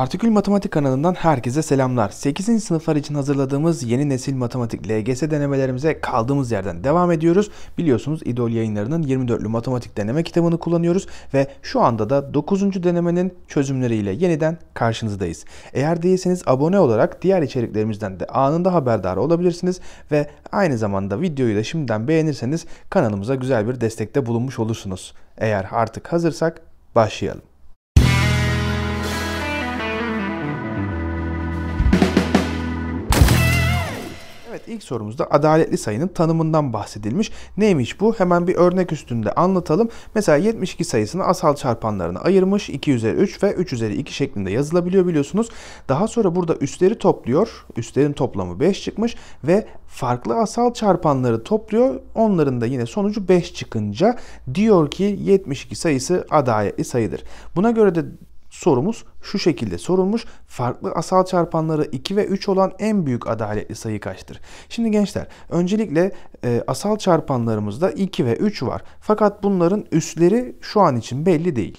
Partikül Matematik kanalından herkese selamlar. 8. sınıflar için hazırladığımız yeni nesil matematik LGS denemelerimize kaldığımız yerden devam ediyoruz. Biliyorsunuz İdol yayınlarının 24'lü matematik deneme kitabını kullanıyoruz ve şu anda da 9. denemenin çözümleriyle yeniden karşınızdayız. Eğer değilseniz abone olarak diğer içeriklerimizden de anında haberdar olabilirsiniz ve aynı zamanda videoyu da şimdiden beğenirseniz kanalımıza güzel bir destekte bulunmuş olursunuz. Eğer artık hazırsak başlayalım. İlk sorumuzda adaletli sayının tanımından bahsedilmiş. Neymiş bu? Hemen bir örnek üstünde anlatalım. Mesela 72 sayısını asal çarpanlarına ayırmış. 2 üzeri 3 ve 3 üzeri 2 şeklinde yazılabiliyor biliyorsunuz. Daha sonra burada üstleri topluyor. Üstlerin toplamı 5 çıkmış ve farklı asal çarpanları topluyor. Onların da yine sonucu 5 çıkınca diyor ki 72 sayısı adaletli sayıdır. Buna göre de Sorumuz şu şekilde sorulmuş. Farklı asal çarpanları 2 ve 3 olan en büyük adaletli sayı kaçtır? Şimdi gençler öncelikle e, asal çarpanlarımızda 2 ve 3 var. Fakat bunların üstleri şu an için belli değil.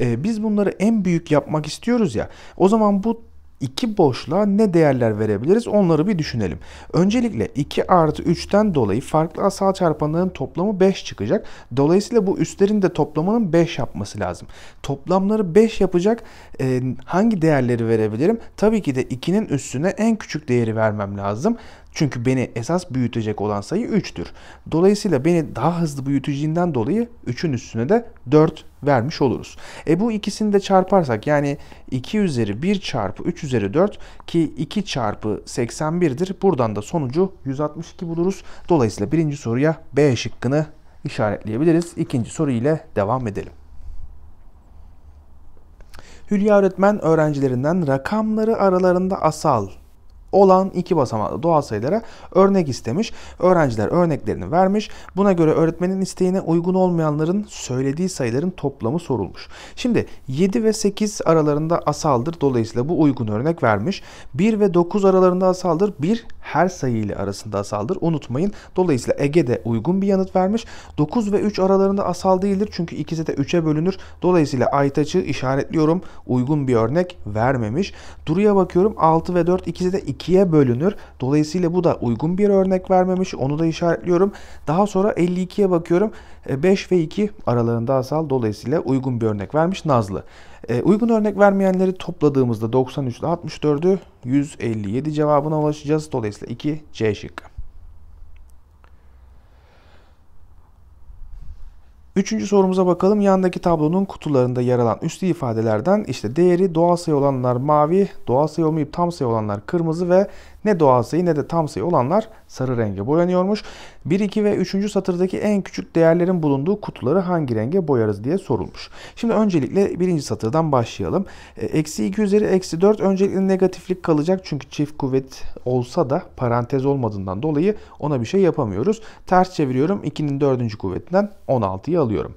E, biz bunları en büyük yapmak istiyoruz ya. O zaman bu İki boşluğa ne değerler verebiliriz onları bir düşünelim. Öncelikle 2 artı 3'ten dolayı farklı asal çarpanların toplamı 5 çıkacak. Dolayısıyla bu üstlerin de toplamının 5 yapması lazım. Toplamları 5 yapacak e, hangi değerleri verebilirim? Tabii ki de 2'nin üstüne en küçük değeri vermem lazım. Çünkü beni esas büyütecek olan sayı 3'tür. Dolayısıyla beni daha hızlı büyüteceğinden dolayı 3'ün üstüne de 4 vermiş oluruz. E bu ikisini de çarparsak yani 2 üzeri 1 çarpı 3 üzeri 4 ki 2 çarpı 81'dir. Buradan da sonucu 162 buluruz. Dolayısıyla birinci soruya B şıkkını işaretleyebiliriz. İkinci soru ile devam edelim. Hülya öğretmen öğrencilerinden rakamları aralarında asal olan iki basamaklı doğal sayılara örnek istemiş. Öğrenciler örneklerini vermiş. Buna göre öğretmenin isteğine uygun olmayanların söylediği sayıların toplamı sorulmuş. Şimdi 7 ve 8 aralarında asaldır. Dolayısıyla bu uygun örnek vermiş. 1 ve 9 aralarında asaldır. 1 her sayı ile arasında asaldır. Unutmayın. Dolayısıyla Ege de uygun bir yanıt vermiş. 9 ve 3 aralarında asal değildir. Çünkü ikisi de 3'e bölünür. Dolayısıyla Aytaç'ı işaretliyorum. Uygun bir örnek vermemiş. Duru'ya bakıyorum. 6 ve 4 ikisi de 2'ye bölünür. Dolayısıyla bu da uygun bir örnek vermemiş. Onu da işaretliyorum. Daha sonra 52'ye bakıyorum. 5 e, ve 2 aralarında asal. Dolayısıyla uygun bir örnek vermiş Nazlı. E, uygun örnek vermeyenleri topladığımızda 93 ile 64'ü 157 cevabına ulaşacağız. Dolayısıyla 2 C şıkkı. Üçüncü sorumuza bakalım. Yandaki tablonun kutularında yer alan üstü ifadelerden işte değeri doğal sayı olanlar mavi, doğal sayı olmayıp tam sayı olanlar kırmızı ve ne doğal sayı ne de tam sayı olanlar sarı renge boyanıyormuş. 1, 2 ve 3. satırdaki en küçük değerlerin bulunduğu kutuları hangi renge boyarız diye sorulmuş. Şimdi öncelikle 1. satırdan başlayalım. E, eksi 2 üzeri eksi 4 öncelikle negatiflik kalacak çünkü çift kuvvet olsa da parantez olmadığından dolayı ona bir şey yapamıyoruz. Ters çeviriyorum 2'nin 4. kuvvetinden 16'yı alıyorum.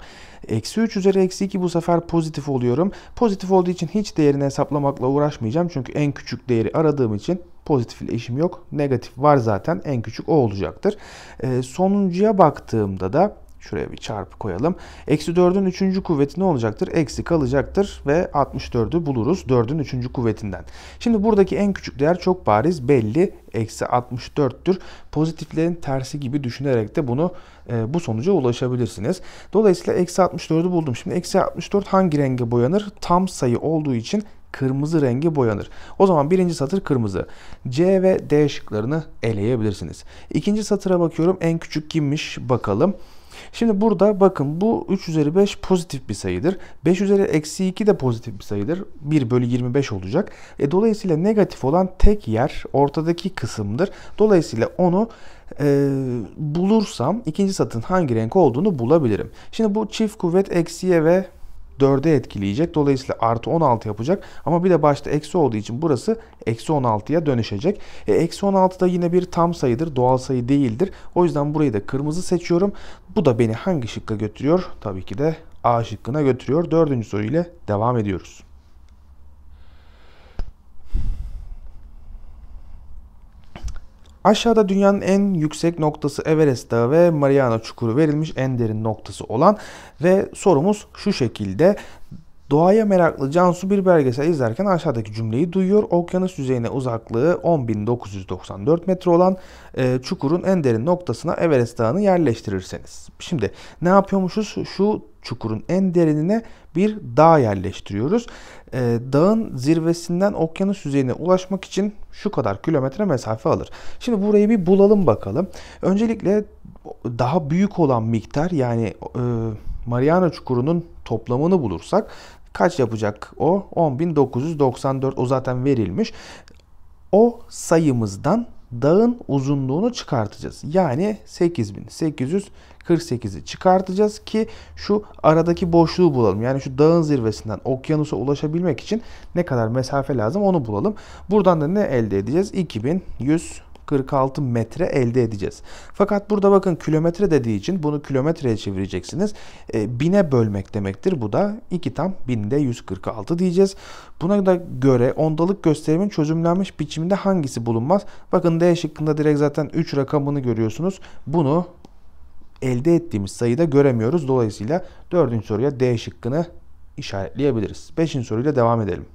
Eksi 3 üzeri eksi 2 bu sefer pozitif oluyorum. Pozitif olduğu için hiç değerini hesaplamakla uğraşmayacağım. Çünkü en küçük değeri aradığım için Pozitif ile işim yok. Negatif var zaten. En küçük o olacaktır. E, sonuncuya baktığımda da Şuraya bir çarpı koyalım. Eksi 4'ün 3. kuvveti ne olacaktır? Eksi kalacaktır ve 64'ü buluruz 4'ün 3. kuvvetinden. Şimdi buradaki en küçük değer çok bariz belli. Eksi 64'tür. Pozitiflerin tersi gibi düşünerek de bunu e, bu sonuca ulaşabilirsiniz. Dolayısıyla eksi 64'ü buldum. Şimdi eksi 64 hangi renge boyanır? Tam sayı olduğu için kırmızı rengi boyanır. O zaman birinci satır kırmızı. C ve D şıklarını eleyebilirsiniz. İkinci satıra bakıyorum. En küçük kimmiş bakalım. Şimdi burada bakın bu 3 üzeri 5 pozitif bir sayıdır. 5 üzeri eksi 2 de pozitif bir sayıdır. 1 bölü 25 olacak. E, dolayısıyla negatif olan tek yer ortadaki kısımdır. Dolayısıyla onu e, bulursam ikinci satın hangi renk olduğunu bulabilirim. Şimdi bu çift kuvvet eksiye ve 4'e etkileyecek. Dolayısıyla artı 16 yapacak. Ama bir de başta eksi olduğu için burası eksi 16'ya dönüşecek. E, eksi 16 da yine bir tam sayıdır. Doğal sayı değildir. O yüzden burayı da kırmızı seçiyorum. Bu da beni hangi şıkka götürüyor? Tabii ki de A şıkkına götürüyor. Dördüncü soruyla devam ediyoruz. Aşağıda dünyanın en yüksek noktası Everest Dağı ve Mariana Çukuru verilmiş en derin noktası olan ve sorumuz şu şekilde. Doğaya meraklı Cansu bir belgesel izlerken aşağıdaki cümleyi duyuyor. Okyanus yüzeyine uzaklığı 10.994 metre olan e, çukurun en derin noktasına Everest Dağı'nı yerleştirirseniz. Şimdi ne yapıyormuşuz? Şu çukurun en derinine bir dağ yerleştiriyoruz. E, dağın zirvesinden okyanus yüzeyine ulaşmak için şu kadar kilometre mesafe alır. Şimdi burayı bir bulalım bakalım. Öncelikle daha büyük olan miktar yani e, Mariana çukurunun toplamını bulursak kaç yapacak o? 10.994 o zaten verilmiş. O sayımızdan dağın uzunluğunu çıkartacağız. Yani 8800 48'i çıkartacağız ki şu aradaki boşluğu bulalım. Yani şu dağın zirvesinden okyanusa ulaşabilmek için ne kadar mesafe lazım onu bulalım. Buradan da ne elde edeceğiz? 2100 46 metre elde edeceğiz. Fakat burada bakın kilometre dediği için bunu kilometreye çevireceksiniz. E, bine bölmek demektir. Bu da 2 tam binde 146 diyeceğiz. Buna da göre ondalık gösterimin çözümlenmiş biçiminde hangisi bulunmaz? Bakın D şıkkında direkt zaten 3 rakamını görüyorsunuz. Bunu elde ettiğimiz sayıda göremiyoruz. Dolayısıyla dördüncü soruya D şıkkını işaretleyebiliriz. Beşinci soruyla devam edelim.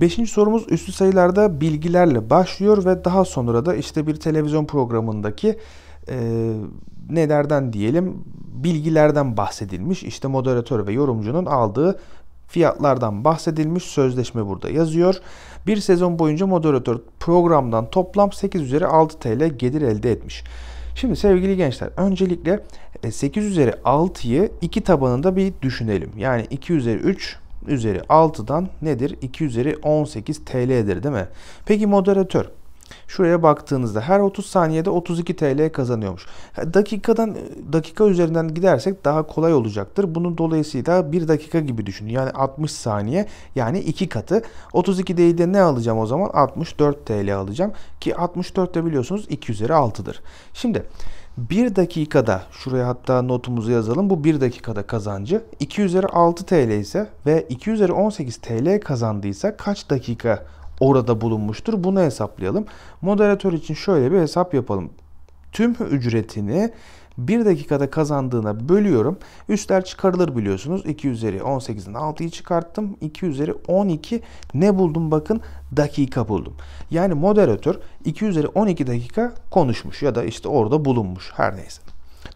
Beşinci sorumuz üstü sayılarda bilgilerle başlıyor ve daha sonra da işte bir televizyon programındaki e, nelerden diyelim bilgilerden bahsedilmiş. İşte moderatör ve yorumcunun aldığı fiyatlardan bahsedilmiş sözleşme burada yazıyor. Bir sezon boyunca moderatör programdan toplam 8 üzeri 6 TL gelir elde etmiş. Şimdi sevgili gençler öncelikle 8 e, üzeri 6'yı 2 tabanında bir düşünelim. Yani 2 üzeri 3 üzeri 6'dan nedir? 2 üzeri 18 TL'dir değil mi? Peki moderatör Şuraya baktığınızda her 30 saniyede 32 TL kazanıyormuş. Dakikadan e, dakika üzerinden gidersek daha kolay olacaktır. Bunun dolayısıyla 1 dakika gibi düşünün. Yani 60 saniye yani 2 katı. 32 değil de ne alacağım o zaman? 64 TL alacağım. Ki 64 de biliyorsunuz 2 üzeri 6'dır. Şimdi 1 dakikada şuraya hatta notumuzu yazalım. Bu 1 dakikada kazancı 2 üzeri 6 TL ise ve 2 üzeri 18 TL kazandıysa kaç dakika orada bulunmuştur. Bunu hesaplayalım. Moderatör için şöyle bir hesap yapalım. Tüm ücretini 1 dakikada kazandığına bölüyorum. Üstler çıkarılır biliyorsunuz. 2 üzeri 18'den 6'yı çıkarttım. 2 üzeri 12 ne buldum bakın dakika buldum. Yani moderatör 2 üzeri 12 dakika konuşmuş ya da işte orada bulunmuş her neyse.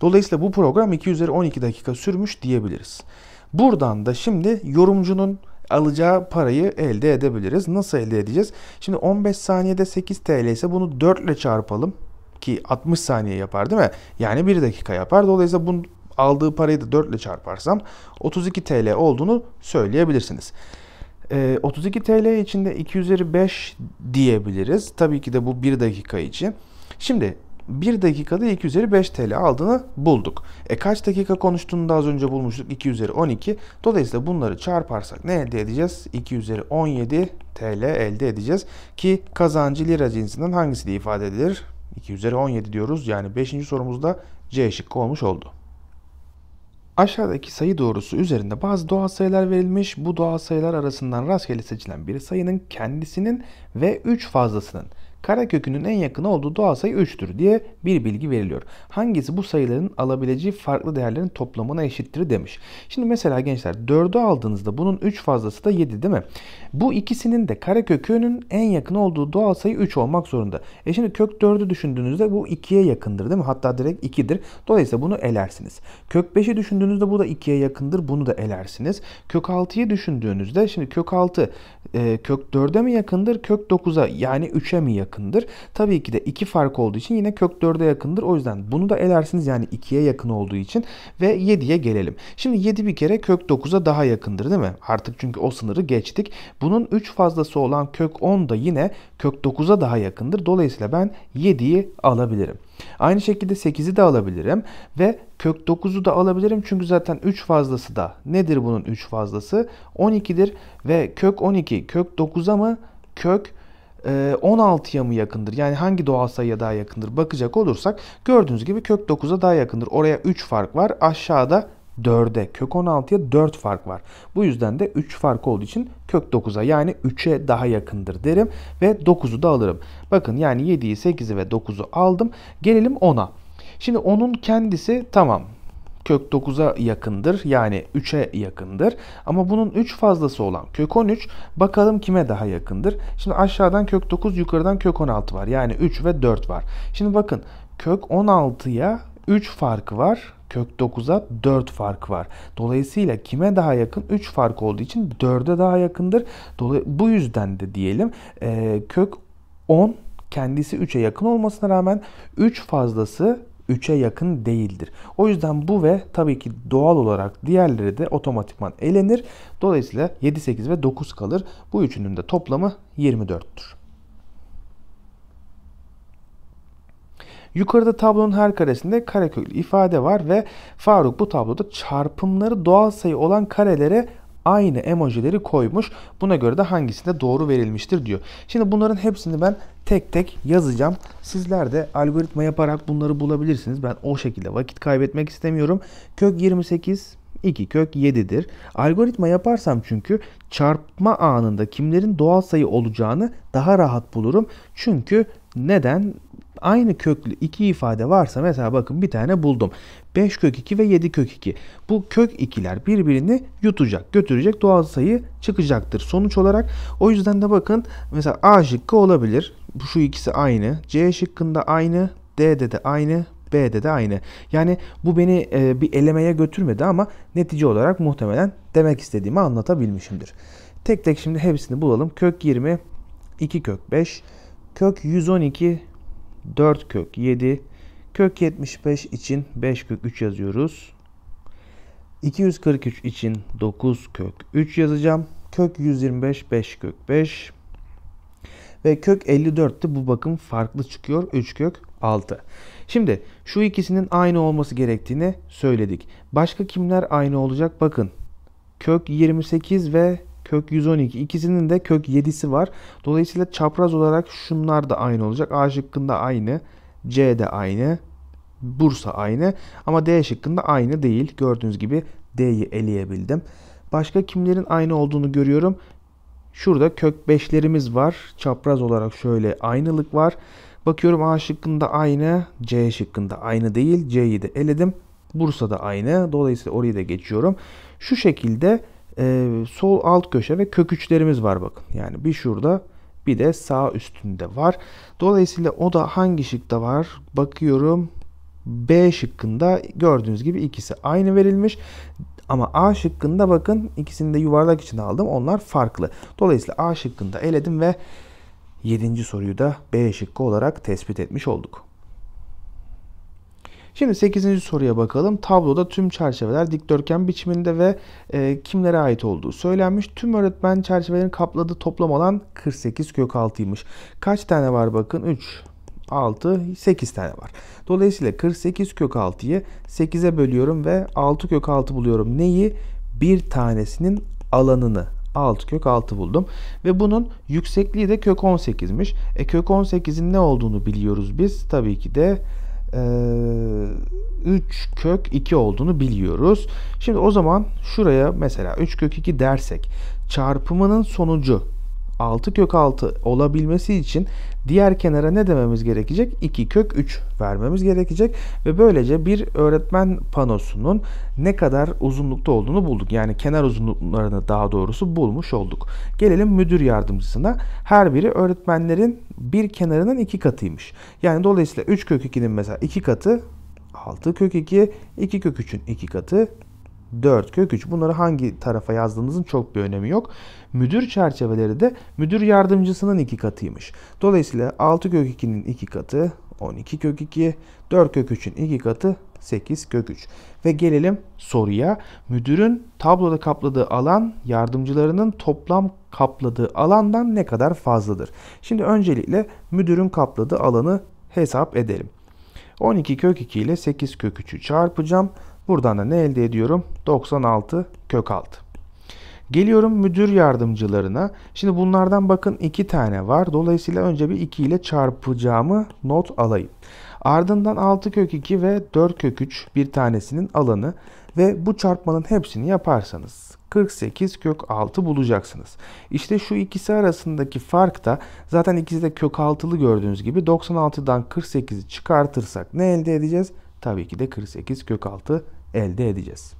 Dolayısıyla bu program 2 üzeri 12 dakika sürmüş diyebiliriz. Buradan da şimdi yorumcunun alacağı parayı elde edebiliriz. Nasıl elde edeceğiz? Şimdi 15 saniyede 8 TL ise bunu 4 ile çarpalım ki 60 saniye yapar değil mi? Yani 1 dakika yapar. Dolayısıyla bunu aldığı parayı da 4 ile çarparsam 32 TL olduğunu söyleyebilirsiniz. 32 ee, TL içinde de 2 üzeri 5 diyebiliriz. Tabii ki de bu 1 dakika için. Şimdi 1 dakikada 2 üzeri 5 TL aldığını bulduk. E kaç dakika konuştuğunu da az önce bulmuştuk 2 üzeri 12. Dolayısıyla bunları çarparsak ne elde edeceğiz? 2 üzeri 17 TL elde edeceğiz. Ki kazancı lira cinsinden hangisi de ifade edilir? 2 üzeri 17 diyoruz. Yani 5. sorumuzda C şıkkı olmuş oldu. Aşağıdaki sayı doğrusu üzerinde bazı doğal sayılar verilmiş. Bu doğal sayılar arasından rastgele seçilen bir sayının kendisinin ve 3 fazlasının kara kökünün en yakın olduğu doğal sayı 3'tür diye bir bilgi veriliyor. Hangisi bu sayıların alabileceği farklı değerlerin toplamına eşittir demiş. Şimdi mesela gençler 4'ü aldığınızda bunun 3 fazlası da 7 değil mi? Bu ikisinin de kara kökünün en yakın olduğu doğal sayı 3 olmak zorunda. E şimdi kök 4'ü düşündüğünüzde bu 2'ye yakındır değil mi? Hatta direkt 2'dir. Dolayısıyla bunu elersiniz. Kök 5'i düşündüğünüzde bu da 2'ye yakındır. Bunu da elersiniz. Kök 6'yı düşündüğünüzde şimdi kök 6 e, kök 4'e mi yakındır? Kök 9'a yani 3'e mi yakındır? yakındır. Tabii ki de 2 fark olduğu için yine kök 4'e yakındır. O yüzden bunu da elersiniz yani 2'ye yakın olduğu için ve 7'ye gelelim. Şimdi 7 bir kere kök 9'a daha yakındır değil mi? Artık çünkü o sınırı geçtik. Bunun 3 fazlası olan kök 10 da yine kök 9'a daha yakındır. Dolayısıyla ben 7'yi alabilirim. Aynı şekilde 8'i de alabilirim ve kök 9'u da alabilirim çünkü zaten 3 fazlası da nedir bunun 3 fazlası? 12'dir ve kök 12 kök 9'a mı kök 16'ya ee, mı yakındır? Yani hangi doğal sayıya daha yakındır? Bakacak olursak gördüğünüz gibi kök 9'a daha yakındır. Oraya 3 fark var. Aşağıda 4'e kök 16'ya 4 fark var. Bu yüzden de 3 fark olduğu için kök 9'a yani 3'e daha yakındır derim ve 9'u da alırım. Bakın yani 7'yi 8'i ve 9'u aldım. Gelelim 10'a. Şimdi 10'un kendisi tamam kök 9'a yakındır. Yani 3'e yakındır. Ama bunun 3 fazlası olan kök 13 bakalım kime daha yakındır. Şimdi aşağıdan kök 9 yukarıdan kök 16 var. Yani 3 ve 4 var. Şimdi bakın kök 16'ya 3 fark var. Kök 9'a 4 fark var. Dolayısıyla kime daha yakın? 3 fark olduğu için 4'e daha yakındır. Dolay bu yüzden de diyelim e, kök 10 kendisi 3'e yakın olmasına rağmen 3 fazlası 3'e yakın değildir. O yüzden bu ve tabii ki doğal olarak diğerleri de otomatikman elenir. Dolayısıyla 7, 8 ve 9 kalır. Bu üçünün de toplamı 24'tür. Yukarıda tablonun her karesinde kareköklü ifade var ve Faruk bu tabloda çarpımları doğal sayı olan karelere aynı emojileri koymuş. Buna göre de hangisinde doğru verilmiştir diyor. Şimdi bunların hepsini ben tek tek yazacağım. Sizler de algoritma yaparak bunları bulabilirsiniz. Ben o şekilde vakit kaybetmek istemiyorum. Kök 28 2 kök 7'dir. Algoritma yaparsam çünkü çarpma anında kimlerin doğal sayı olacağını daha rahat bulurum. Çünkü neden? Aynı köklü iki ifade varsa mesela bakın bir tane buldum. 5 kök 2 ve 7 kök 2. Bu kök 2'ler birbirini yutacak, götürecek doğal sayı çıkacaktır sonuç olarak. O yüzden de bakın mesela A şıkkı olabilir. Şu ikisi aynı. C şıkkında aynı. D'de de aynı. B'de de aynı. Yani bu beni e, bir elemeye götürmedi ama netice olarak muhtemelen demek istediğimi anlatabilmişimdir. Tek tek şimdi hepsini bulalım. Kök 20, 2 kök 5, kök 112, 4 kök 7, Kök 75 için 5 kök 3 yazıyoruz. 243 için 9 kök 3 yazacağım. Kök 125 5 kök 5. Ve kök 54'te bu bakım farklı çıkıyor. 3 kök 6. Şimdi şu ikisinin aynı olması gerektiğini söyledik. Başka kimler aynı olacak? Bakın kök 28 ve kök 112 ikisinin de kök 7'si var. Dolayısıyla çapraz olarak şunlar da aynı olacak. A şıkkında aynı. C de aynı. Bursa aynı. Ama D şıkkında aynı değil. Gördüğünüz gibi D'yi eleyebildim. Başka kimlerin aynı olduğunu görüyorum. Şurada kök 5'lerimiz var. Çapraz olarak şöyle aynılık var. Bakıyorum A şıkkında aynı. C şıkkında aynı değil. C'yi de eledim. Bursa da aynı. Dolayısıyla orayı da geçiyorum. Şu şekilde e, sol alt köşe ve kök 3'lerimiz var bakın. Yani bir şurada bir de sağ üstünde var. Dolayısıyla o da hangi şıkta var? Bakıyorum B şıkkında gördüğünüz gibi ikisi aynı verilmiş. Ama A şıkkında bakın ikisini de yuvarlak için aldım. Onlar farklı. Dolayısıyla A şıkkında eledim ve 7. soruyu da B şıkkı olarak tespit etmiş olduk. Şimdi 8. soruya bakalım. Tabloda tüm çerçeveler dikdörtgen biçiminde ve e, kimlere ait olduğu söylenmiş. Tüm öğretmen çerçevelerin kapladığı toplam alan 48 kök 6'ymış. Kaç tane var bakın? 3, 6, 8 tane var. Dolayısıyla 48 kök 6'yı 8'e bölüyorum ve 6 kök 6 buluyorum. Neyi? Bir tanesinin alanını. 6 kök 6 buldum. Ve bunun yüksekliği de kök 18'miş. E kök 18'in ne olduğunu biliyoruz biz. Tabii ki de 3 ee, kök 2 olduğunu biliyoruz. Şimdi o zaman şuraya mesela 3 kök 2 dersek çarpımının sonucu 6 kök 6 olabilmesi için Diğer kenara ne dememiz gerekecek? 2 kök 3 vermemiz gerekecek ve böylece bir öğretmen panosunun ne kadar uzunlukta olduğunu bulduk. Yani kenar uzunluklarını daha doğrusu bulmuş olduk. Gelelim müdür yardımcısına. Her biri öğretmenlerin bir kenarının 2 katıymış. Yani dolayısıyla 3 kök 2'nin mesela 2 katı 6 kök 2, 2 kök 3'ün 2 katı 4 kök 3. Bunları hangi tarafa yazdığınızın çok bir önemi yok. Müdür çerçeveleri de müdür yardımcısının 2 katıymış. Dolayısıyla 6 kök 2'nin 2 katı 12 kök 2, 4 kök 3'ün 2 katı 8 kök 3. Ve gelelim soruya. Müdürün tabloda kapladığı alan yardımcılarının toplam kapladığı alandan ne kadar fazladır? Şimdi öncelikle müdürün kapladığı alanı hesap edelim. 12 kök 2 ile 8 kök 3'ü çarpacağım. Buradan da ne elde ediyorum? 96 kök 6. Geliyorum müdür yardımcılarına. Şimdi bunlardan bakın 2 tane var. Dolayısıyla önce bir 2 ile çarpacağımı not alayım. Ardından 6 kök 2 ve 4 kök 3 bir tanesinin alanı ve bu çarpmanın hepsini yaparsanız 48 kök 6 bulacaksınız. İşte şu ikisi arasındaki fark da zaten ikisi de kök 6'lı gördüğünüz gibi 96'dan 48'i çıkartırsak ne elde edeceğiz? tabii ki de 48 kök 6 elde edeceğiz.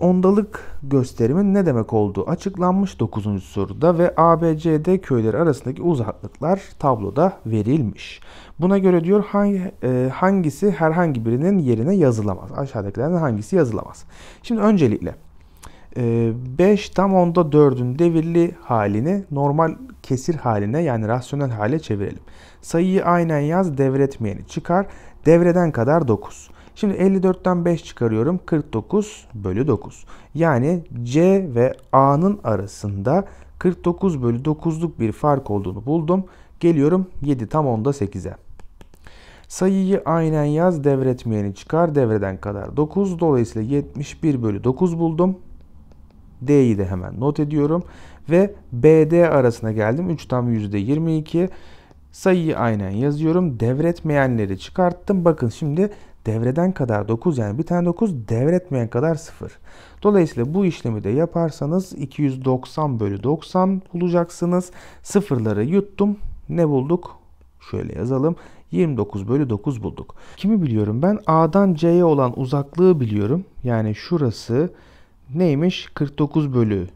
Ondalık gösterimin ne demek olduğu açıklanmış 9. soruda ve ABCD köyleri arasındaki uzaklıklar tabloda verilmiş. Buna göre diyor hangi, e, hangisi herhangi birinin yerine yazılamaz. Aşağıdakilerden hangisi yazılamaz. Şimdi öncelikle 5 e, tam onda 4'ün devirli halini normal kesir haline yani rasyonel hale çevirelim. Sayıyı aynen yaz devretmeyeni çıkar. Devreden kadar 9. Şimdi 54'ten 5 çıkarıyorum. 49 bölü 9. Yani C ve A'nın arasında 49 bölü 9'luk bir fark olduğunu buldum. Geliyorum 7 tam 10'da 8'e. Sayıyı aynen yaz devretmeyeni çıkar devreden kadar 9. Dolayısıyla 71 bölü 9 buldum. D'yi de hemen not ediyorum. Ve BD arasına geldim. 3 tam %22 sayıyı aynen yazıyorum. Devretmeyenleri çıkarttım. Bakın şimdi devreden kadar 9 yani bir tane 9 devretmeyen kadar 0. Dolayısıyla bu işlemi de yaparsanız 290 bölü 90 bulacaksınız. Sıfırları yuttum. Ne bulduk? Şöyle yazalım. 29 bölü 9 bulduk. Kimi biliyorum ben? A'dan C'ye olan uzaklığı biliyorum. Yani şurası neymiş? 49 bölü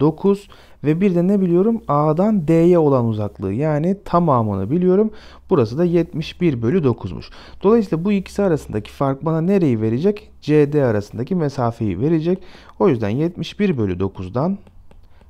9 ve bir de ne biliyorum A'dan D'ye olan uzaklığı yani tamamını biliyorum. Burası da 71 bölü 9'muş. Dolayısıyla bu ikisi arasındaki fark bana nereyi verecek? CD arasındaki mesafeyi verecek. O yüzden 71 bölü 9'dan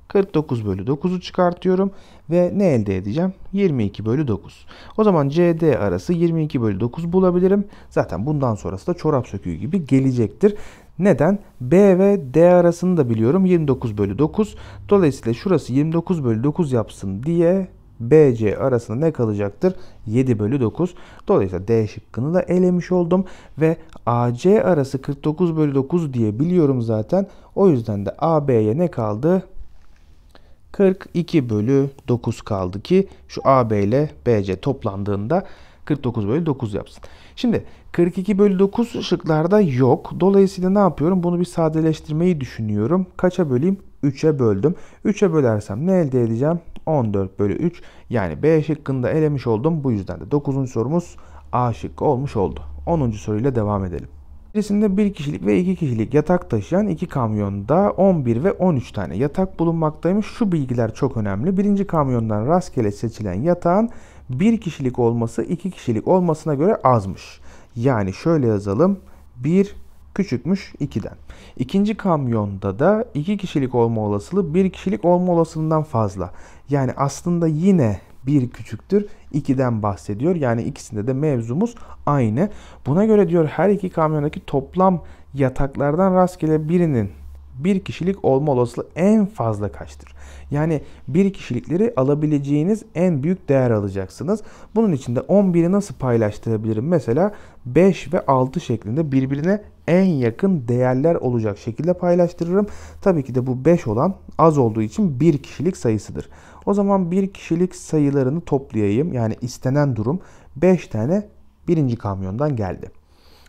49 bölü 9'u çıkartıyorum ve ne elde edeceğim? 22 bölü 9. O zaman CD arası 22 bölü 9 bulabilirim. Zaten bundan sonrası da çorap söküğü gibi gelecektir. Neden? B ve D arasını da biliyorum. 29 bölü 9. Dolayısıyla şurası 29 bölü 9 yapsın diye BC arasında ne kalacaktır? 7 bölü 9. Dolayısıyla D şıkkını da elemiş oldum. Ve AC arası 49 bölü 9 diye biliyorum zaten. O yüzden de AB'ye ne kaldı? 42 bölü 9 kaldı ki şu AB ile BC toplandığında 49 bölü 9 yapsın. Şimdi 42 bölü 9 ışıklarda yok. Dolayısıyla ne yapıyorum? Bunu bir sadeleştirmeyi düşünüyorum. Kaça böleyim? 3'e böldüm. 3'e bölersem ne elde edeceğim? 14 bölü 3. Yani B şıkkında elemiş oldum. Bu yüzden de 9. sorumuz A şıkkı olmuş oldu. 10. soruyla devam edelim. İçerisinde 1 kişilik ve 2 kişilik yatak taşıyan 2 kamyonda 11 ve 13 tane yatak bulunmaktaymış. Şu bilgiler çok önemli. Birinci kamyondan rastgele seçilen yatağın 1 kişilik olması 2 kişilik olmasına göre azmış. Yani şöyle yazalım. 1 küçükmüş 2'den. İkinci kamyonda da 2 kişilik olma olasılığı 1 kişilik olma olasılığından fazla. Yani aslında yine 1 küçüktür 2'den bahsediyor. Yani ikisinde de mevzumuz aynı. Buna göre diyor her iki kamyondaki toplam yataklardan rastgele birinin bir kişilik olma olasılığı en fazla kaçtır? Yani bir kişilikleri alabileceğiniz en büyük değer alacaksınız. Bunun için de 11'i nasıl paylaştırabilirim? Mesela 5 ve 6 şeklinde birbirine en yakın değerler olacak şekilde paylaştırırım. Tabii ki de bu 5 olan az olduğu için bir kişilik sayısıdır. O zaman bir kişilik sayılarını toplayayım. Yani istenen durum 5 tane birinci kamyondan geldi.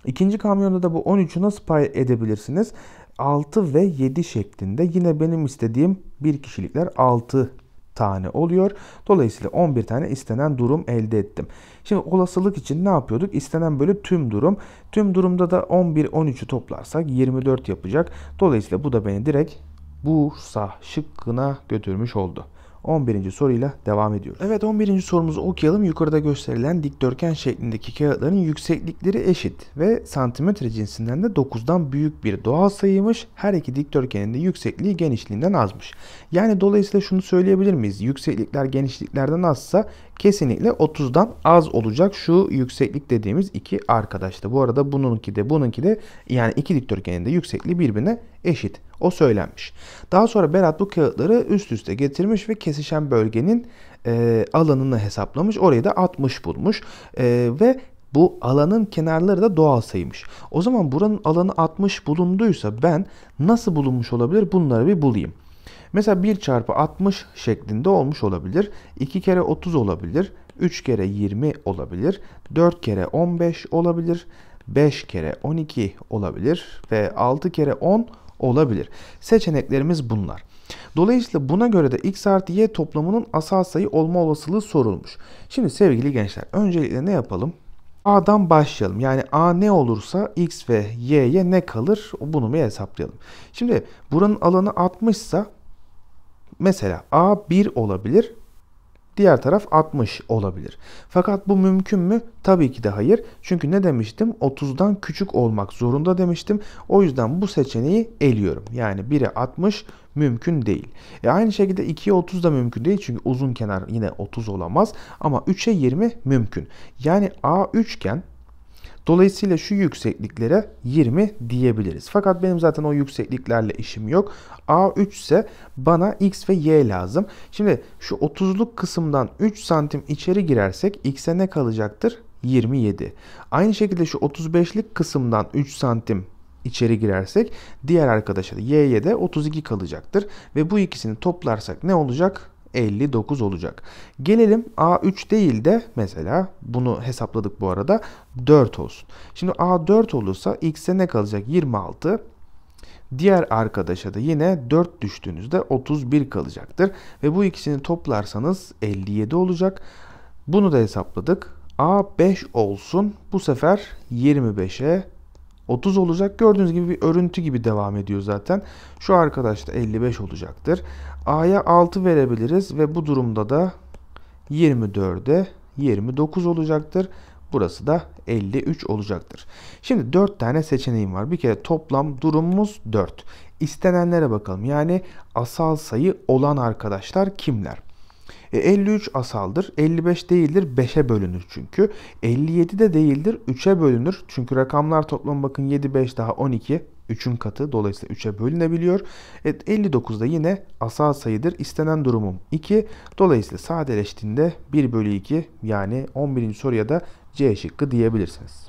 İkinci kamyonda da bu 13'ü nasıl pay edebilirsiniz? 6 ve 7 şeklinde yine benim istediğim bir kişilikler 6 tane oluyor. Dolayısıyla 11 tane istenen durum elde ettim. Şimdi olasılık için ne yapıyorduk? İstenen bölü tüm durum. Tüm durumda da 11 13'ü toplarsak 24 yapacak. Dolayısıyla bu da beni direkt Bursa şıkkına götürmüş oldu. 11. soruyla devam ediyoruz. Evet 11. sorumuzu okuyalım. Yukarıda gösterilen dikdörtgen şeklindeki kağıtların yükseklikleri eşit ve santimetre cinsinden de 9'dan büyük bir doğal sayıymış. Her iki dikdörtgenin de yüksekliği genişliğinden azmış. Yani dolayısıyla şunu söyleyebilir miyiz? Yükseklikler genişliklerden azsa kesinlikle 30'dan az olacak şu yükseklik dediğimiz iki arkadaşta. Bu arada bununki de bununki de yani iki dikdörtgenin de yüksekliği birbirine eşit. O söylenmiş. Daha sonra Berat bu kağıtları üst üste getirmiş ve kesişen bölgenin e, alanını hesaplamış. Orayı da 60 bulmuş e, ve bu alanın kenarları da doğal saymış. O zaman buranın alanı 60 bulunduysa ben nasıl bulunmuş olabilir bunları bir bulayım. Mesela 1 çarpı 60 şeklinde olmuş olabilir. 2 kere 30 olabilir. 3 kere 20 olabilir. 4 kere 15 olabilir. 5 kere 12 olabilir. Ve 6 kere 10 olabilir. Seçeneklerimiz bunlar. Dolayısıyla buna göre de x artı y toplamının asal sayı olma olasılığı sorulmuş. Şimdi sevgili gençler öncelikle ne yapalım? A'dan başlayalım. Yani A ne olursa X ve Y'ye ne kalır bunu bir hesaplayalım. Şimdi buranın alanı 60 ise mesela A 1 olabilir. Diğer taraf 60 olabilir. Fakat bu mümkün mü? Tabii ki de hayır. Çünkü ne demiştim? 30'dan küçük olmak zorunda demiştim. O yüzden bu seçeneği eliyorum. Yani 1'e 60 mümkün değil. E aynı şekilde 2'ye 30 da mümkün değil çünkü uzun kenar yine 30 olamaz ama 3'e 20 mümkün. Yani A üçgen Dolayısıyla şu yüksekliklere 20 diyebiliriz. Fakat benim zaten o yüksekliklerle işim yok. A3 ise bana X ve Y lazım. Şimdi şu 30'luk kısımdan 3 santim içeri girersek X'e ne kalacaktır? 27. Aynı şekilde şu 35'lik kısımdan 3 santim içeri girersek diğer arkadaşa da Y'ye de 32 kalacaktır. Ve bu ikisini toplarsak ne olacak? 59 olacak. Gelelim A3 değil de mesela bunu hesapladık bu arada 4 olsun. Şimdi A4 olursa x'e ne kalacak? 26. Diğer arkadaşa da yine 4 düştüğünüzde 31 kalacaktır. Ve bu ikisini toplarsanız 57 olacak. Bunu da hesapladık. A5 olsun. Bu sefer 25'e 30 olacak. Gördüğünüz gibi bir örüntü gibi devam ediyor zaten. Şu arkadaş da 55 olacaktır. A'ya 6 verebiliriz ve bu durumda da 24'e 29 olacaktır. Burası da 53 olacaktır. Şimdi 4 tane seçeneğim var. Bir kere toplam durumumuz 4. İstenenlere bakalım. Yani asal sayı olan arkadaşlar kimler? E, 53 asaldır. 55 değildir. 5'e bölünür çünkü. 57 de değildir. 3'e bölünür. Çünkü rakamlar toplamı bakın 7, 5 daha 12. 3'ün katı dolayısıyla 3'e bölünebiliyor. Evet 59 da yine asal sayıdır. İstenen durumum 2. Dolayısıyla sadeleştiğinde 1 bölü 2 yani 11. soruya da C şıkkı diyebilirsiniz.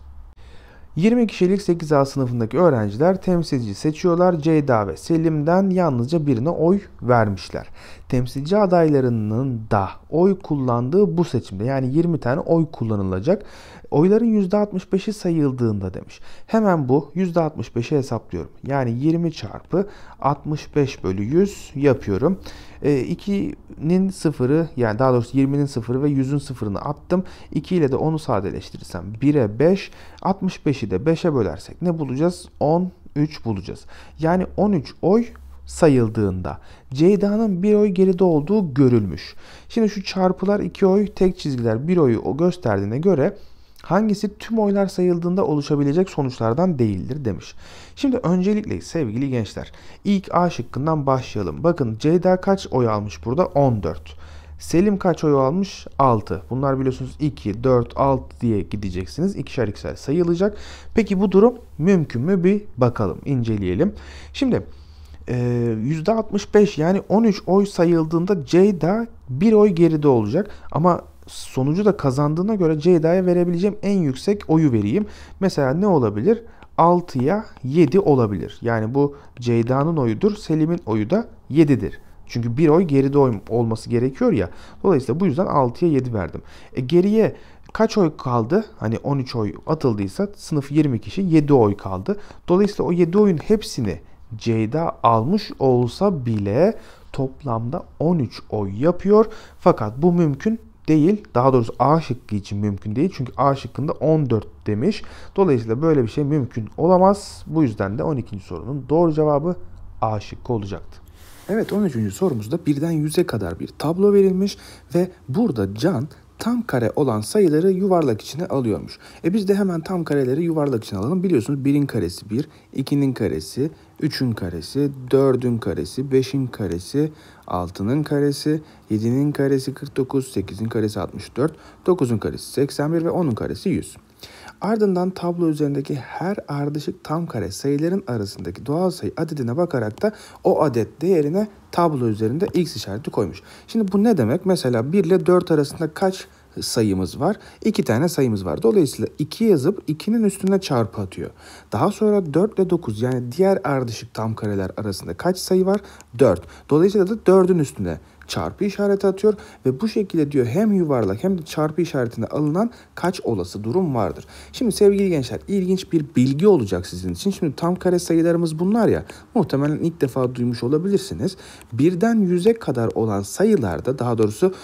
20 kişilik 8A sınıfındaki öğrenciler temsilci seçiyorlar. Ceyda ve Selim'den yalnızca birine oy vermişler. Temsilci adaylarının da oy kullandığı bu seçimde yani 20 tane oy kullanılacak. Oyların %65'i sayıldığında demiş. Hemen bu %65'i hesaplıyorum. Yani 20 çarpı 65 bölü 100 yapıyorum. 2'nin ee, sıfırı yani daha doğrusu 20'nin sıfırı ve 100'ün sıfırını attım. 2 ile de 10'u sadeleştirirsem 1'e 5, 65'i de 5'e bölersek ne bulacağız? 13 bulacağız. Yani 13 oy sayıldığında Ceyda'nın bir oy geride olduğu görülmüş. Şimdi şu çarpılar 2 oy tek çizgiler bir oyu o gösterdiğine göre hangisi tüm oylar sayıldığında oluşabilecek sonuçlardan değildir demiş. Şimdi öncelikle sevgili gençler ilk A şıkkından başlayalım. Bakın Ceyda kaç oy almış burada? 14. Selim kaç oy almış? 6. Bunlar biliyorsunuz 2, 4, 6 diye gideceksiniz. İkişer ikişer sayılacak. Peki bu durum mümkün mü? Bir bakalım, inceleyelim. Şimdi %65 e, yani 13 oy sayıldığında Ceyda 1 oy geride olacak. Ama sonucu da kazandığına göre Ceyda'ya verebileceğim en yüksek oyu vereyim. Mesela ne olabilir? 6'ya 7 olabilir. Yani bu Ceyda'nın oyudur. Selim'in oyu da 7'dir. Çünkü bir oy geride oy olması gerekiyor ya. Dolayısıyla bu yüzden 6'ya 7 verdim. E geriye kaç oy kaldı? Hani 13 oy atıldıysa sınıf 20 kişi 7 oy kaldı. Dolayısıyla o 7 oyun hepsini Ceyda almış olsa bile toplamda 13 oy yapıyor. Fakat bu mümkün değil. Daha doğrusu A şıkkı için mümkün değil. Çünkü A şıkkında 14 demiş. Dolayısıyla böyle bir şey mümkün olamaz. Bu yüzden de 12. sorunun doğru cevabı A şıkkı olacaktı. Evet 13. sorumuzda birden 100'e kadar bir tablo verilmiş ve burada Can tam kare olan sayıları yuvarlak içine alıyormuş. E biz de hemen tam kareleri yuvarlak içine alalım. Biliyorsunuz 1'in karesi 1, 2'nin karesi, 3'ün karesi, 4'ün karesi, 5'in karesi, 6'nın karesi, 7'nin karesi 49, 8'in karesi 64, 9'un karesi 81 ve 10'un karesi 100. Ardından tablo üzerindeki her ardışık tam kare sayıların arasındaki doğal sayı adedine bakarak da o adet değerine tablo üzerinde x işareti koymuş. Şimdi bu ne demek? Mesela 1 ile 4 arasında kaç sayımız var. 2 tane sayımız var. Dolayısıyla 2 yazıp 2'nin üstüne çarpı atıyor. Daha sonra 4 ile 9 yani diğer ardışık tam kareler arasında kaç sayı var? 4. Dolayısıyla da 4'ün üstüne çarpı işareti atıyor ve bu şekilde diyor hem yuvarlak hem de çarpı işaretinde alınan kaç olası durum vardır. Şimdi sevgili gençler ilginç bir bilgi olacak sizin için. Şimdi tam kare sayılarımız bunlar ya muhtemelen ilk defa duymuş olabilirsiniz. Birden yüze kadar olan sayılarda daha doğrusu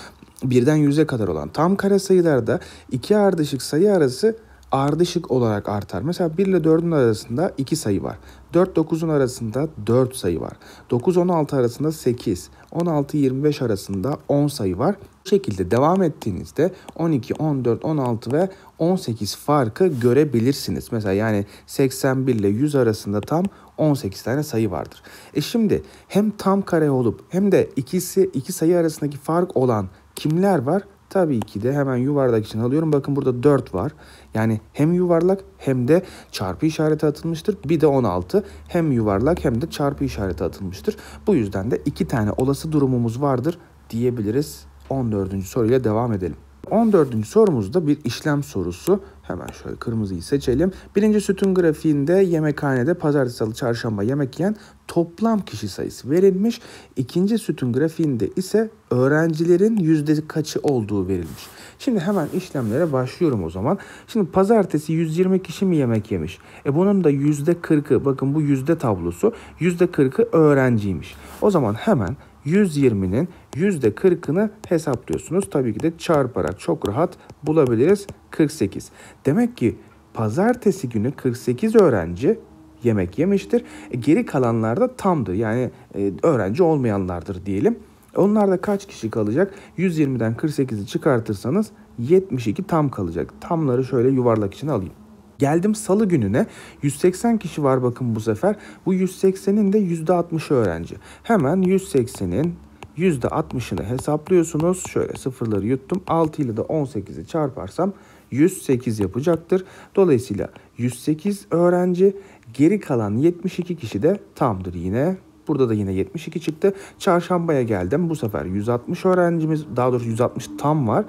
birden yüze kadar olan tam kare sayılarda iki ardışık sayı arası ardışık olarak artar. Mesela 1 ile 4'ün arasında 2 sayı var. 4-9'un arasında 4 sayı var. 9-16 arasında 8, 16-25 arasında 10 sayı var. Bu şekilde devam ettiğinizde 12, 14, 16 ve 18 farkı görebilirsiniz. Mesela yani 81 ile 100 arasında tam 18 tane sayı vardır. E şimdi hem tam kare olup hem de ikisi iki sayı arasındaki fark olan kimler var? Tabii ki de hemen yuvarlak için alıyorum. Bakın burada 4 var. Yani hem yuvarlak hem de çarpı işareti atılmıştır. Bir de 16 hem yuvarlak hem de çarpı işareti atılmıştır. Bu yüzden de iki tane olası durumumuz vardır diyebiliriz. 14. soruyla devam edelim. 14. sorumuzda bir işlem sorusu. Hemen şöyle kırmızıyı seçelim. Birinci sütun grafiğinde yemekhanede pazartesi, salı, çarşamba yemek yiyen toplam kişi sayısı verilmiş. İkinci sütun grafiğinde ise öğrencilerin yüzde kaçı olduğu verilmiş. Şimdi hemen işlemlere başlıyorum o zaman. Şimdi pazartesi 120 kişi mi yemek yemiş? E bunun da yüzde 40'ı bakın bu yüzde tablosu yüzde 40'ı öğrenciymiş. O zaman hemen 120'nin %40'ını hesaplıyorsunuz. Tabii ki de çarparak çok rahat bulabiliriz 48. Demek ki pazartesi günü 48 öğrenci yemek yemiştir. E, geri kalanlar da tamdır. Yani e, öğrenci olmayanlardır diyelim. Onlarda kaç kişi kalacak? 120'den 48'i çıkartırsanız 72 tam kalacak. Tamları şöyle yuvarlak içine alayım. Geldim salı gününe 180 kişi var bakın bu sefer. Bu 180'in de %60'ı öğrenci. Hemen 180'in %60'ını hesaplıyorsunuz. Şöyle sıfırları yuttum. 6 ile de 18'i çarparsam 108 yapacaktır. Dolayısıyla 108 öğrenci geri kalan 72 kişi de tamdır yine Burada da yine 72 çıktı. Çarşambaya geldim. Bu sefer 160 öğrencimiz daha doğrusu 160 tam var.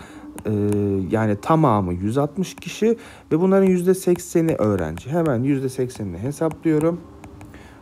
Ee, yani tamamı 160 kişi ve bunların %80'i öğrenci. Hemen %80'ini hesaplıyorum.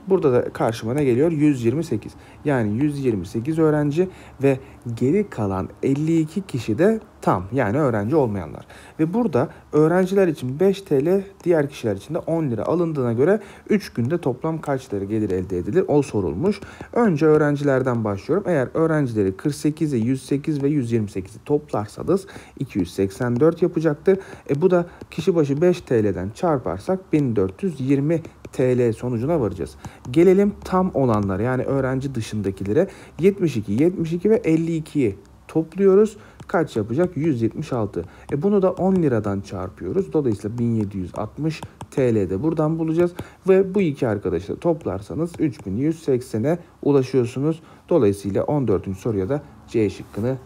Burada da karşıma ne geliyor? 128. Yani 128 öğrenci ve geri kalan 52 kişi de tam yani öğrenci olmayanlar. Ve burada öğrenciler için 5 TL, diğer kişiler için de 10 lira alındığına göre 3 günde toplam kaç lira gelir elde edilir? O sorulmuş. Önce öğrencilerden başlıyorum. Eğer öğrencileri 48'i, 108 ve 128'i toplarsanız 284 yapacaktır. E bu da kişi başı 5 TL'den çarparsak 1420 TL sonucuna varacağız. Gelelim tam olanlar yani öğrenci dışındakilere 72, 72 ve 52'yi topluyoruz. Kaç yapacak? 176. E bunu da 10 liradan çarpıyoruz. Dolayısıyla 1760 TL'de buradan bulacağız. Ve bu iki arkadaşı toplarsanız 3180'e ulaşıyorsunuz. Dolayısıyla 14. soruya da C şıkkını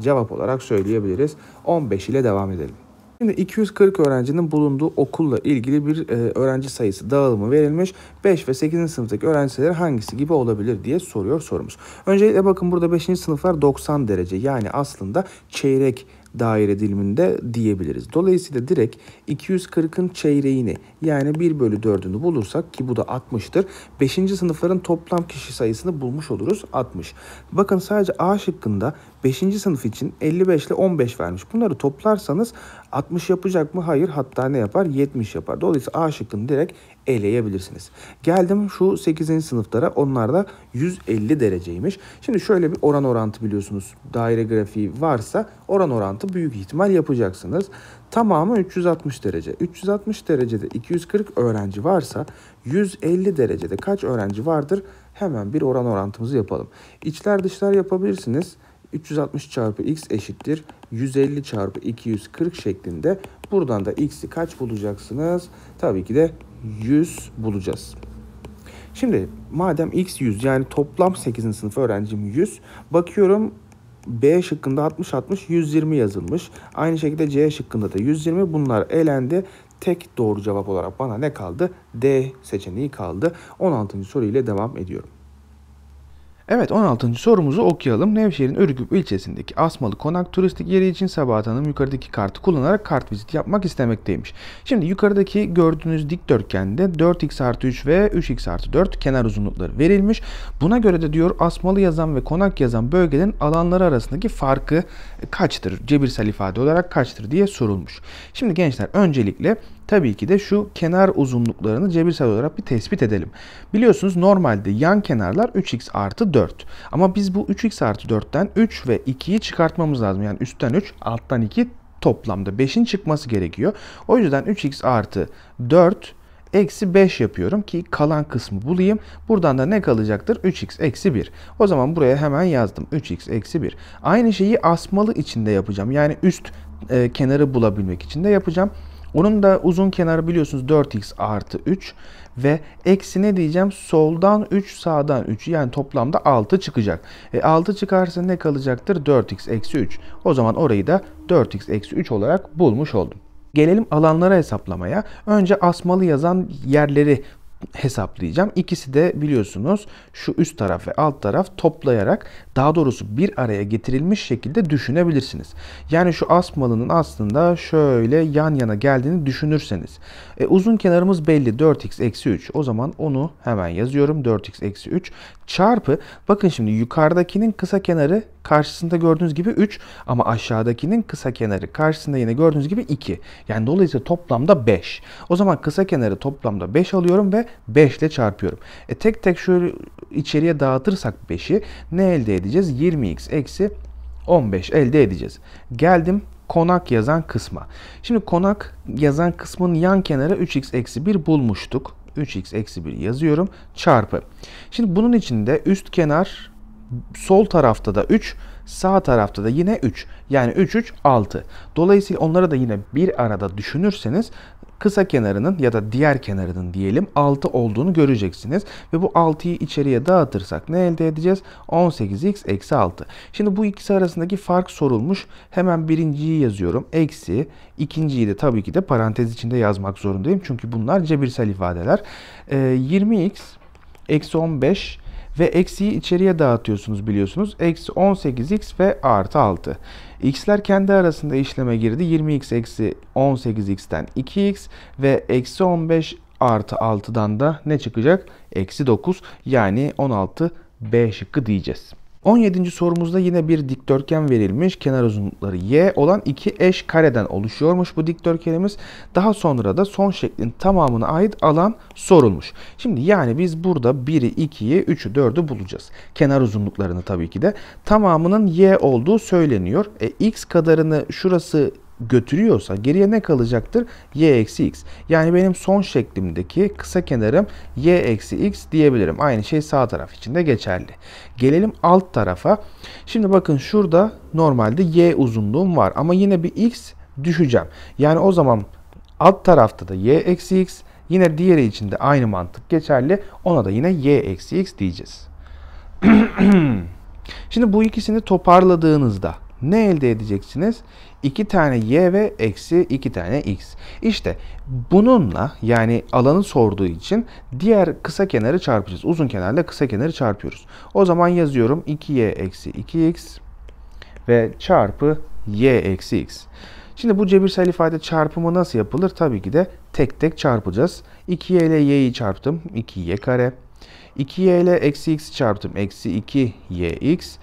cevap olarak söyleyebiliriz. 15 ile devam edelim. Şimdi 240 öğrencinin bulunduğu okulla ilgili bir e, öğrenci sayısı dağılımı verilmiş. 5 ve 8. sınıftaki öğrenci sayıları hangisi gibi olabilir diye soruyor sorumuz. Öncelikle bakın burada 5. sınıflar 90 derece yani aslında çeyrek daire diliminde diyebiliriz. Dolayısıyla direkt 240'ın çeyreğini yani 1 bölü 4'ünü bulursak ki bu da 60'tır. 5. sınıfların toplam kişi sayısını bulmuş oluruz 60. Bakın sadece A şıkkında 5. sınıf için 55 ile 15 vermiş. Bunları toplarsanız 60 yapacak mı? Hayır. Hatta ne yapar? 70 yapar. Dolayısıyla A şıkkını direkt eleyebilirsiniz. Geldim şu 8. sınıflara. Onlar da 150 dereceymiş. Şimdi şöyle bir oran orantı biliyorsunuz. Daire grafiği varsa oran orantı büyük ihtimal yapacaksınız. Tamamı 360 derece. 360 derecede 240 öğrenci varsa 150 derecede kaç öğrenci vardır? Hemen bir oran orantımızı yapalım. İçler dışlar yapabilirsiniz. 360 çarpı x eşittir 150 çarpı 240 şeklinde. Buradan da x'i kaç bulacaksınız? Tabii ki de 100 bulacağız. Şimdi madem x 100 yani toplam 8. sınıf öğrencim 100. Bakıyorum B şıkkında 60-60 120 yazılmış. Aynı şekilde C şıkkında da 120 bunlar elendi. Tek doğru cevap olarak bana ne kaldı? D seçeneği kaldı. 16. soru ile devam ediyorum. Evet 16. sorumuzu okuyalım. Nevşehir'in Örgüp ilçesindeki Asmalı Konak turistik yeri için Sabahat Hanım yukarıdaki kartı kullanarak kart vizit yapmak istemekteymiş. Şimdi yukarıdaki gördüğünüz dikdörtgende 4x artı 3 ve 3x artı 4 kenar uzunlukları verilmiş. Buna göre de diyor Asmalı yazan ve Konak yazan bölgelerin alanları arasındaki farkı kaçtır? Cebirsel ifade olarak kaçtır diye sorulmuş. Şimdi gençler öncelikle tabii ki de şu kenar uzunluklarını cebirsel olarak bir tespit edelim. Biliyorsunuz normalde yan kenarlar 3x artı 4. Ama biz bu 3x artı 4'ten 3 ve 2'yi çıkartmamız lazım. Yani üstten 3, alttan 2 toplamda 5'in çıkması gerekiyor. O yüzden 3x artı 4 eksi 5 yapıyorum ki kalan kısmı bulayım. Buradan da ne kalacaktır? 3x eksi 1. O zaman buraya hemen yazdım. 3x eksi 1. Aynı şeyi asmalı içinde yapacağım. Yani üst e, kenarı bulabilmek için de yapacağım. Onun da uzun kenarı biliyorsunuz 4x artı 3 ve eksi ne diyeceğim? Soldan 3 sağdan 3 yani toplamda 6 çıkacak. E 6 çıkarsa ne kalacaktır? 4x eksi 3. O zaman orayı da 4x eksi 3 olarak bulmuş oldum. Gelelim alanlara hesaplamaya. Önce asmalı yazan yerleri hesaplayacağım. İkisi de biliyorsunuz şu üst taraf ve alt taraf toplayarak daha doğrusu bir araya getirilmiş şekilde düşünebilirsiniz. Yani şu asmalının aslında şöyle yan yana geldiğini düşünürseniz. E, uzun kenarımız belli 4x eksi 3 o zaman onu hemen yazıyorum 4x eksi 3 çarpı bakın şimdi yukarıdakinin kısa kenarı Karşısında gördüğünüz gibi 3 ama aşağıdakinin kısa kenarı karşısında yine gördüğünüz gibi 2. Yani dolayısıyla toplamda 5. O zaman kısa kenarı toplamda 5 alıyorum ve 5 ile çarpıyorum. E tek tek şöyle içeriye dağıtırsak 5'i ne elde edeceğiz? 20x eksi 15 elde edeceğiz. Geldim konak yazan kısma. Şimdi konak yazan kısmın yan kenarı 3x eksi 1 bulmuştuk. 3x eksi 1 yazıyorum çarpı. Şimdi bunun içinde üst kenar sol tarafta da 3, sağ tarafta da yine 3. Yani 3 3 6. Dolayısıyla onları da yine bir arada düşünürseniz kısa kenarının ya da diğer kenarının diyelim 6 olduğunu göreceksiniz. Ve bu 6'yı içeriye dağıtırsak ne elde edeceğiz? 18x eksi 6. Şimdi bu ikisi arasındaki fark sorulmuş. Hemen birinciyi yazıyorum. Eksi. ikinciyi de tabii ki de parantez içinde yazmak zorundayım. Çünkü bunlar cebirsel ifadeler. Ee, 20x eksi 15 ve eksiyi içeriye dağıtıyorsunuz biliyorsunuz. Eksi 18x ve artı 6. X'ler kendi arasında işleme girdi. 20x eksi 18x'ten 2x ve eksi 15 artı 6'dan da ne çıkacak? Eksi 9 yani 16 B şıkkı diyeceğiz. 17. sorumuzda yine bir dikdörtgen verilmiş. Kenar uzunlukları y olan iki eş kareden oluşuyormuş bu dikdörtgenimiz. Daha sonra da son şeklin tamamına ait alan sorulmuş. Şimdi yani biz burada 1'i, 2'yi, 3'ü, 4'ü bulacağız. Kenar uzunluklarını tabii ki de. Tamamının y olduğu söyleniyor. E, x kadarını şurası götürüyorsa geriye ne kalacaktır? y eksi x. Yani benim son şeklimdeki kısa kenarım y eksi x diyebilirim. Aynı şey sağ taraf için de geçerli. Gelelim alt tarafa. Şimdi bakın şurada normalde y uzunluğum var ama yine bir x düşeceğim. Yani o zaman alt tarafta da y eksi x yine diğeri için de aynı mantık geçerli. Ona da yine y eksi x diyeceğiz. Şimdi bu ikisini toparladığınızda ne elde edeceksiniz? 2 tane y ve eksi 2 tane x. İşte bununla yani alanı sorduğu için diğer kısa kenarı çarpacağız. Uzun kenarla kısa kenarı çarpıyoruz. O zaman yazıyorum 2y eksi 2x ve çarpı y eksi x. Şimdi bu cebirsel ifade çarpımı nasıl yapılır? Tabii ki de tek tek çarpacağız. 2y ile y'yi çarptım. 2y kare. 2y ile eksi x çarptım. Eksi 2yx.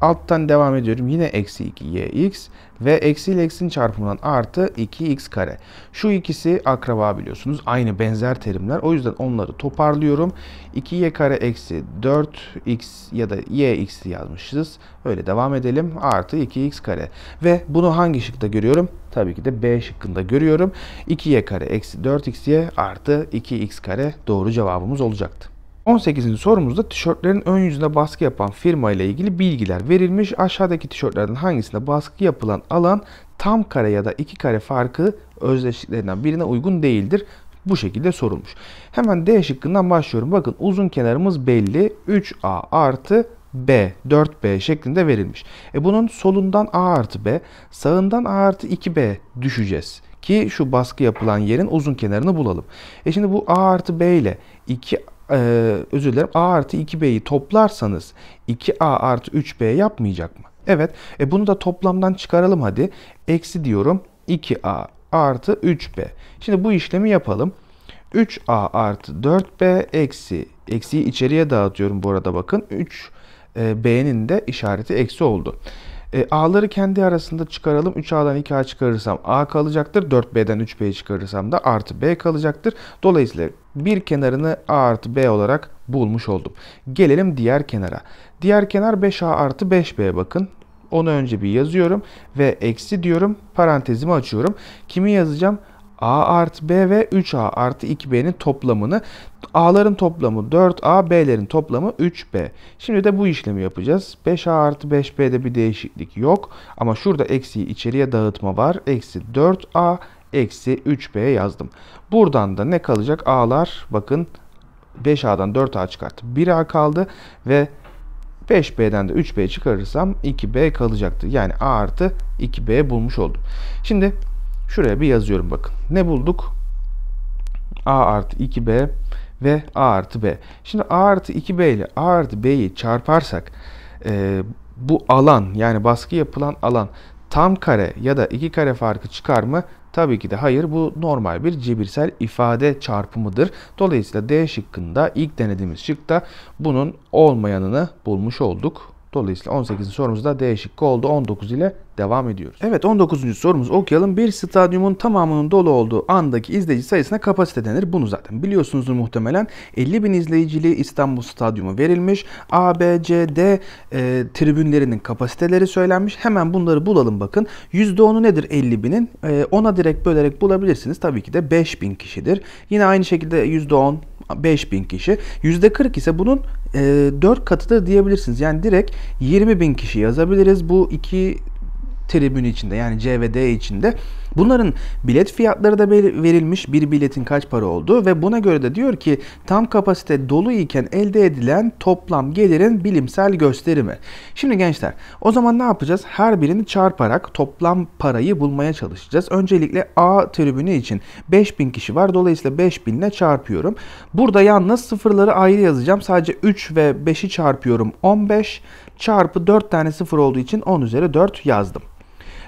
Alttan devam ediyorum. Yine eksi 2yx ve eksi ile eksinin çarpımından artı 2x kare. Şu ikisi akraba biliyorsunuz. Aynı benzer terimler. O yüzden onları toparlıyorum. 2y kare eksi 4x ya da yx yazmışız. Öyle devam edelim. Artı 2x kare. Ve bunu hangi şıkta görüyorum? Tabii ki de B şıkkında görüyorum. 2y kare eksi 4xy artı 2x kare doğru cevabımız olacaktı. 18. sorumuzda tişörtlerin ön yüzüne baskı yapan firma ile ilgili bilgiler verilmiş. Aşağıdaki tişörtlerden hangisinde baskı yapılan alan tam kare ya da iki kare farkı özdeşliklerinden birine uygun değildir? Bu şekilde sorulmuş. Hemen D şıkkından başlıyorum. Bakın uzun kenarımız belli. 3A artı B, 4B şeklinde verilmiş. E bunun solundan A artı B, sağından A artı 2B düşeceğiz ki şu baskı yapılan yerin uzun kenarını bulalım. E şimdi bu A artı B ile 2 e, özür dilerim A artı 2B'yi toplarsanız 2A artı 3B yapmayacak mı? Evet. E bunu da toplamdan çıkaralım hadi. Eksi diyorum 2A artı 3B. Şimdi bu işlemi yapalım. 3A artı 4B eksi. Eksiyi içeriye dağıtıyorum bu arada bakın. 3 e, B'nin de işareti eksi oldu. E, A'ları kendi arasında çıkaralım. 3 A'dan 2 A çıkarırsam A kalacaktır. 4 B'den 3 B çıkarırsam da artı B kalacaktır. Dolayısıyla bir kenarını A artı B olarak bulmuş oldum. Gelelim diğer kenara. Diğer kenar 5A artı 5B bakın. Onu önce bir yazıyorum ve eksi diyorum. Parantezimi açıyorum. Kimi yazacağım? A artı B ve 3A artı 2B'nin toplamını A'ların toplamı 4A, B'lerin toplamı 3B. Şimdi de bu işlemi yapacağız. 5A artı 5B'de bir değişiklik yok. Ama şurada eksiyi içeriye dağıtma var. Eksi 4A eksi 3B yazdım. Buradan da ne kalacak? A'lar bakın 5A'dan 4A çıkarttı. 1A kaldı ve 5B'den de 3B çıkarırsam 2B kalacaktı. Yani A artı 2B bulmuş oldum. Şimdi Şuraya bir yazıyorum bakın. Ne bulduk? A artı 2B ve A artı B. Şimdi A artı 2B ile A artı B'yi çarparsak e, bu alan yani baskı yapılan alan tam kare ya da iki kare farkı çıkar mı? Tabii ki de hayır bu normal bir cebirsel ifade çarpımıdır. Dolayısıyla D şıkkında ilk denediğimiz şıkta bunun olmayanını bulmuş olduk. Dolayısıyla 18. sorumuzda değişiklik oldu. 19 ile devam ediyoruz. Evet 19. sorumuz okuyalım. Bir stadyumun tamamının dolu olduğu andaki izleyici sayısına kapasite denir. Bunu zaten biliyorsunuzdur muhtemelen. 50 bin izleyiciliği İstanbul Stadyumu verilmiş. A, B, C, D e, tribünlerinin kapasiteleri söylenmiş. Hemen bunları bulalım bakın. %10'u nedir 50 binin? E, 10'a direkt bölerek bulabilirsiniz. Tabii ki de 5 bin kişidir. Yine aynı şekilde %10, 5000 kişi. %40 ise bunun e, 4 katıdır diyebilirsiniz. Yani direkt 20 bin kişi yazabiliriz. Bu iki tribün içinde yani CVD içinde. Bunların bilet fiyatları da verilmiş bir biletin kaç para olduğu ve buna göre de diyor ki tam kapasite dolu iken elde edilen toplam gelirin bilimsel gösterimi. Şimdi gençler o zaman ne yapacağız? Her birini çarparak toplam parayı bulmaya çalışacağız. Öncelikle A tribünü için 5000 kişi var. Dolayısıyla 5000 ile çarpıyorum. Burada yalnız sıfırları ayrı yazacağım. Sadece 3 ve 5'i çarpıyorum. 15 çarpı 4 tane sıfır olduğu için 10 üzeri 4 yazdım.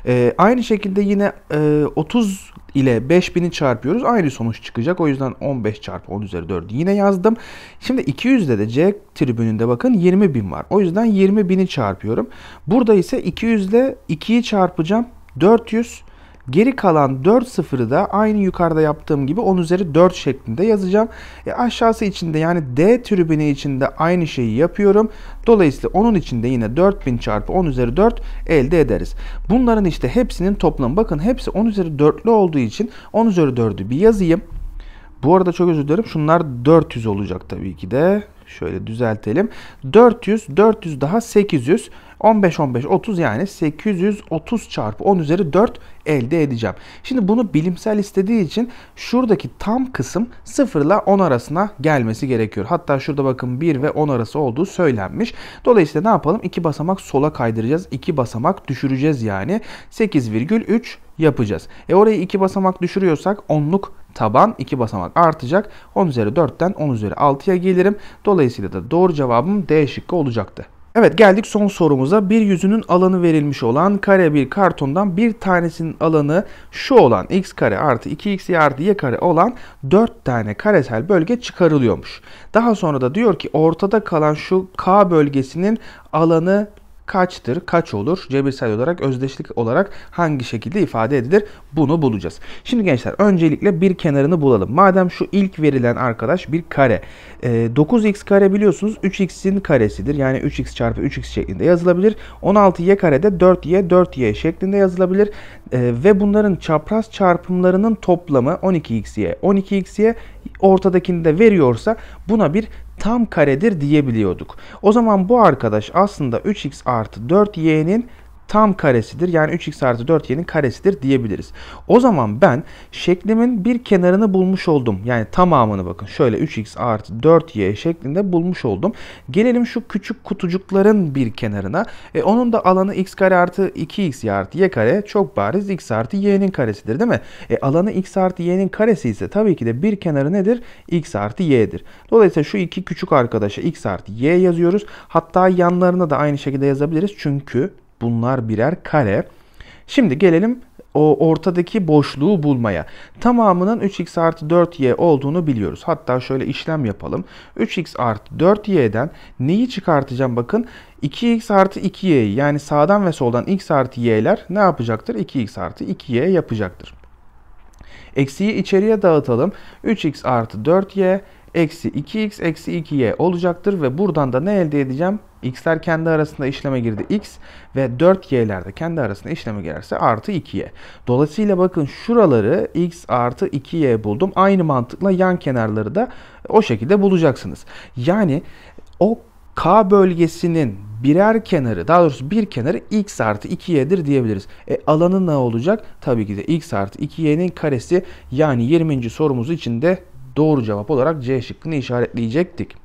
E, aynı şekilde yine e, 30 ile 5000'i çarpıyoruz. Aynı sonuç çıkacak. O yüzden 15 çarpı 10 üzeri 4'ü yine yazdım. Şimdi 200'de de C tribününde bakın 20.000 var. O yüzden 20.000'i çarpıyorum. Burada ise 200 ile 2'yi çarpacağım. 400 Geri kalan 4 sıfırı da aynı yukarıda yaptığım gibi 10 üzeri 4 şeklinde yazacağım. E aşağısı içinde yani D tribünü içinde aynı şeyi yapıyorum. Dolayısıyla onun içinde yine 4000 çarpı 10 üzeri 4 elde ederiz. Bunların işte hepsinin toplamı. Bakın hepsi 10 üzeri 4'lü olduğu için 10 üzeri 4'ü bir yazayım. Bu arada çok özür dilerim. Şunlar 400 olacak tabii ki de. Şöyle düzeltelim. 400, 400 daha 800. 15, 15, 30 yani 830 çarpı 10 üzeri 4 elde edeceğim. Şimdi bunu bilimsel istediği için şuradaki tam kısım 0 ile 10 arasına gelmesi gerekiyor. Hatta şurada bakın 1 ve 10 arası olduğu söylenmiş. Dolayısıyla ne yapalım? 2 basamak sola kaydıracağız. 2 basamak düşüreceğiz yani. 8,3 yapacağız. E orayı 2 basamak düşürüyorsak 10'luk taban 2 basamak artacak. 10 üzeri 4'ten 10 üzeri 6'ya gelirim. Dolayısıyla da doğru cevabım D şıkkı olacaktı. Evet geldik son sorumuza. Bir yüzünün alanı verilmiş olan kare bir kartondan bir tanesinin alanı şu olan x kare artı 2x artı y kare olan 4 tane karesel bölge çıkarılıyormuş. Daha sonra da diyor ki ortada kalan şu k bölgesinin alanı kaçtır, kaç olur, cebirsel olarak, özdeşlik olarak hangi şekilde ifade edilir bunu bulacağız. Şimdi gençler öncelikle bir kenarını bulalım. Madem şu ilk verilen arkadaş bir kare. 9x e, kare biliyorsunuz 3x'in karesidir. Yani 3x çarpı 3x şeklinde yazılabilir. 16y kare de 4y 4y şeklinde yazılabilir. E, ve bunların çapraz çarpımlarının toplamı 12xy. 12xy ortadakini de veriyorsa buna bir tam karedir diyebiliyorduk. O zaman bu arkadaş aslında 3x artı 4y'nin tam karesidir. Yani 3x artı 4y'nin karesidir diyebiliriz. O zaman ben şeklimin bir kenarını bulmuş oldum. Yani tamamını bakın şöyle 3x artı 4y şeklinde bulmuş oldum. Gelelim şu küçük kutucukların bir kenarına. E, onun da alanı x kare artı 2x y artı y kare çok bariz x artı y'nin karesidir değil mi? E, alanı x artı y'nin karesi ise tabii ki de bir kenarı nedir? x artı y'dir. Dolayısıyla şu iki küçük arkadaşa x artı y yazıyoruz. Hatta yanlarına da aynı şekilde yazabiliriz. Çünkü Bunlar birer kare. Şimdi gelelim o ortadaki boşluğu bulmaya. Tamamının 3x artı 4y olduğunu biliyoruz. Hatta şöyle işlem yapalım. 3x artı 4y'den neyi çıkartacağım bakın. 2x artı 2y'yi yani sağdan ve soldan x artı y'ler ne yapacaktır? 2x artı 2y yapacaktır. Eksiyi içeriye dağıtalım. 3x artı 4y eksi 2x eksi 2y olacaktır ve buradan da ne elde edeceğim? x'ler kendi arasında işleme girdi x ve 4y'ler de kendi arasında işleme girerse artı 2y. Dolayısıyla bakın şuraları x artı 2y buldum. Aynı mantıkla yan kenarları da o şekilde bulacaksınız. Yani o K bölgesinin birer kenarı daha doğrusu bir kenarı x artı 2y'dir diyebiliriz. E alanı ne olacak? Tabii ki de x artı 2y'nin karesi yani 20. sorumuz için de doğru cevap olarak C şıkkını işaretleyecektik.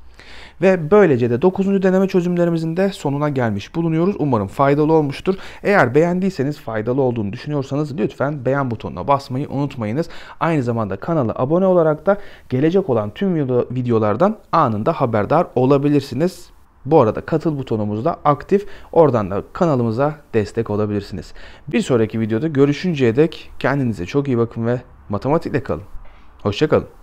Ve böylece de 9. deneme çözümlerimizin de sonuna gelmiş bulunuyoruz. Umarım faydalı olmuştur. Eğer beğendiyseniz faydalı olduğunu düşünüyorsanız lütfen beğen butonuna basmayı unutmayınız. Aynı zamanda kanala abone olarak da gelecek olan tüm videolardan anında haberdar olabilirsiniz. Bu arada katıl butonumuz da aktif. Oradan da kanalımıza destek olabilirsiniz. Bir sonraki videoda görüşünceye dek kendinize çok iyi bakın ve matematikle kalın. Hoşçakalın.